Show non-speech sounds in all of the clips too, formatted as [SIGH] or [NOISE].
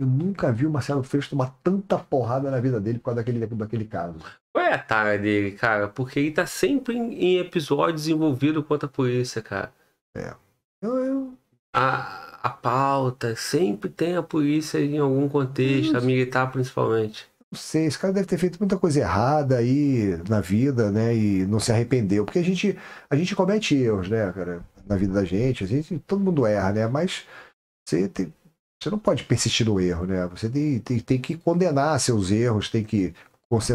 Eu nunca vi o Marcelo Freixo tomar tanta porrada na vida dele por causa daquele, daquele caso. Qual é a tara dele, cara? Porque ele tá sempre em, em episódios envolvido contra a polícia, cara. É. Eu, eu... A, a pauta sempre tem a polícia em algum contexto, a militar principalmente. Não sei, esse cara deve ter feito muita coisa errada aí na vida, né? E não se arrependeu. Porque a gente, a gente comete erros, né, cara? Na vida da gente, a gente, todo mundo erra, né? Mas você tem, você não pode persistir no erro, né? Você tem, tem, tem que condenar seus erros, tem que.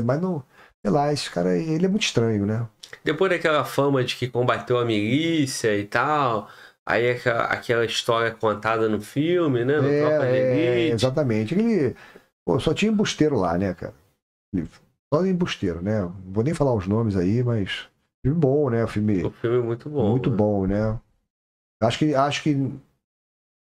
Mas não. Sei lá, esse cara, ele é muito estranho, né? Depois daquela fama de que combateu a milícia e tal, aí aquela, aquela história contada no filme, né? No é, é, Exatamente. Ele, pô, só tinha embusteiro lá, né, cara? Ele, só embusteiro, né? Não vou nem falar os nomes aí, mas. Filme bom, né? O filme. O filme é muito bom. Muito né? bom, né? Acho que, acho que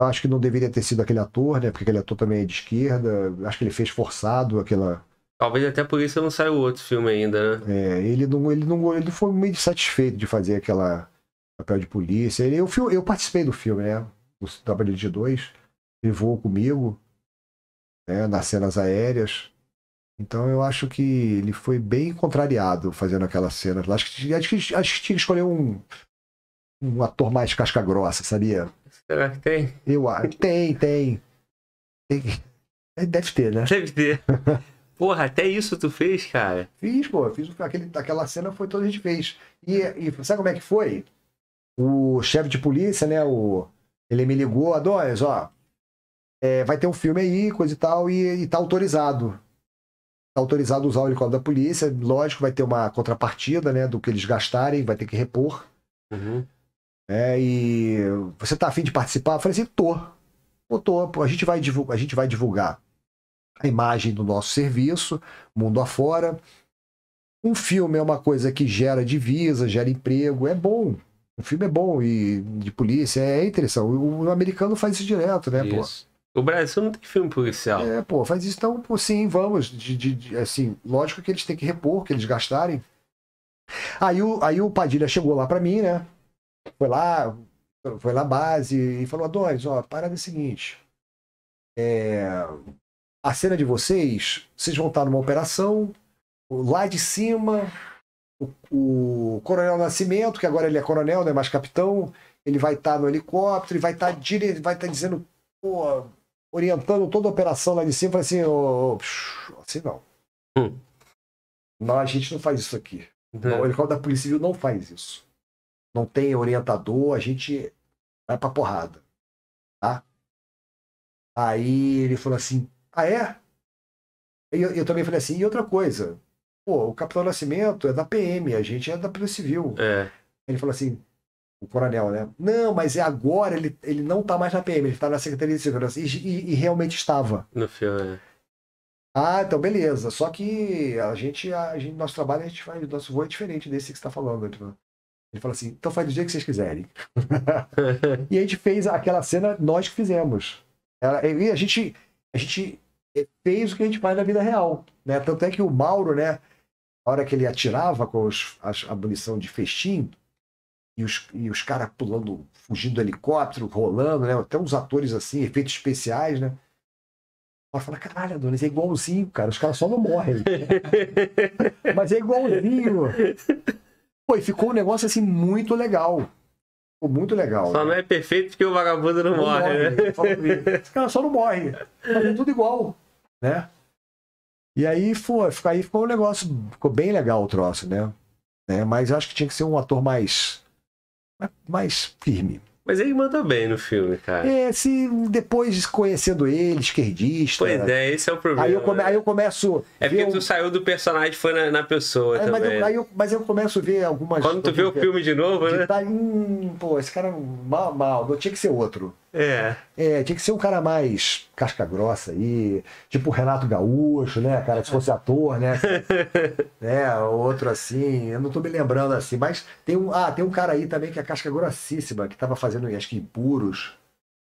Acho que não deveria ter sido aquele ator, né? Porque aquele ator também é de esquerda. Acho que ele fez forçado aquela. Talvez até por isso não saiu outro filme ainda, né? É, ele não, ele não, ele foi meio satisfeito de fazer aquela papel de polícia. Eu, eu participei do filme, né? O WD 2 ele voou comigo, né? Nas cenas aéreas. Então eu acho que ele foi bem contrariado fazendo aquelas cenas lá. Acho que, acho que, acho que tinha que escolher um, um ator mais casca grossa, sabia? Será é, que tem? Eu acho. Tem, tem. tem. É, deve ter, né? Deve ter. [LAUGHS] Porra, até isso tu fez, cara. Fiz, pô. Fiz aquele, aquela cena foi toda a gente fez. E, e sabe como é que foi? O chefe de polícia, né? O, ele me ligou, Adonis, ó. É, vai ter um filme aí, coisa e tal, e, e tá autorizado. Tá autorizado usar o helicóptero da polícia. Lógico, vai ter uma contrapartida, né? Do que eles gastarem, vai ter que repor. Uhum. É, e você tá afim de participar? Eu falei assim, tô. Eu tô, a gente vai divulgar, a gente vai divulgar a imagem do nosso serviço, mundo afora. Um filme é uma coisa que gera divisa, gera emprego, é bom. um filme é bom e de polícia é interessante. O, o americano faz isso direto, né, isso. pô? O Brasil não tem filme policial. É, pô, faz isso então, pô, sim, vamos. De, de, de, assim, lógico que eles têm que repor, que eles gastarem. Aí o, aí o Padilha chegou lá para mim, né? foi lá, foi lá base e falou, Adonis, ó, parada é seguinte. É, a cena de vocês, vocês vão estar numa operação, lá de cima, o, o Coronel Nascimento, que agora ele é coronel, não é mais capitão, ele vai estar no helicóptero e vai estar dire... vai estar dizendo, pô, orientando toda a operação lá de cima, assim, oh, assim não. Hum. Não, a gente não faz isso aqui. É. o helicóptero da Polícia Civil não faz isso não tem orientador, a gente vai pra porrada. Tá? Aí ele falou assim: Ah, é? E eu, eu também falei assim: E outra coisa, pô, o Capitão Nascimento é da PM, a gente é da Polícia Civil. É. Ele falou assim: o coronel, né? Não, mas é agora ele, ele não tá mais na PM, ele tá na Secretaria de Segurança. E, e, e realmente estava. No fio. é. Ah, então beleza. Só que a gente, a, gente nosso trabalho, a gente faz, nosso voo é diferente desse que você tá falando. Tipo, ele falou assim: então faz do jeito que vocês quiserem. [LAUGHS] e a gente fez aquela cena, nós que fizemos. e a gente, a gente fez o que a gente faz na vida real. Né? Tanto é que o Mauro, né, na hora que ele atirava com os, a munição de festim, e os, e os caras pulando, fugindo do helicóptero, rolando, né? Até uns atores assim, efeitos especiais, né? Ela fala, caralho, Adonis, é igualzinho, cara. Os caras só não morrem. [LAUGHS] Mas é igualzinho. Pô, e ficou um negócio assim muito legal. Ficou muito legal. Só né? não é perfeito porque o vagabundo não, não morre, morre, né? Só, esse cara só não morre. É tudo igual, né? E aí foi, aí ficou um negócio, ficou bem legal o troço, né? né? Mas acho que tinha que ser um ator mais mais firme. Mas ele manda tá bem no filme, cara. É, se depois conhecendo ele, esquerdista. Pois é, esse é o problema. Aí eu, come, né? aí eu começo. É porque tu um... saiu do personagem e foi na, na pessoa. É, também. Mas, eu, né? aí eu, mas eu começo a ver algumas. Quando tu vê o filme de novo, de né? Tá, hum, pô, esse cara é mal, mal, eu tinha que ser outro. É. é. Tinha que ser um cara mais casca grossa aí, tipo o Renato Gaúcho, né, cara? Se fosse ator, né? né? [LAUGHS] Outro assim, eu não tô me lembrando assim, mas tem um. Ah, tem um cara aí também que é casca grossíssima, que tava fazendo, acho que impuros.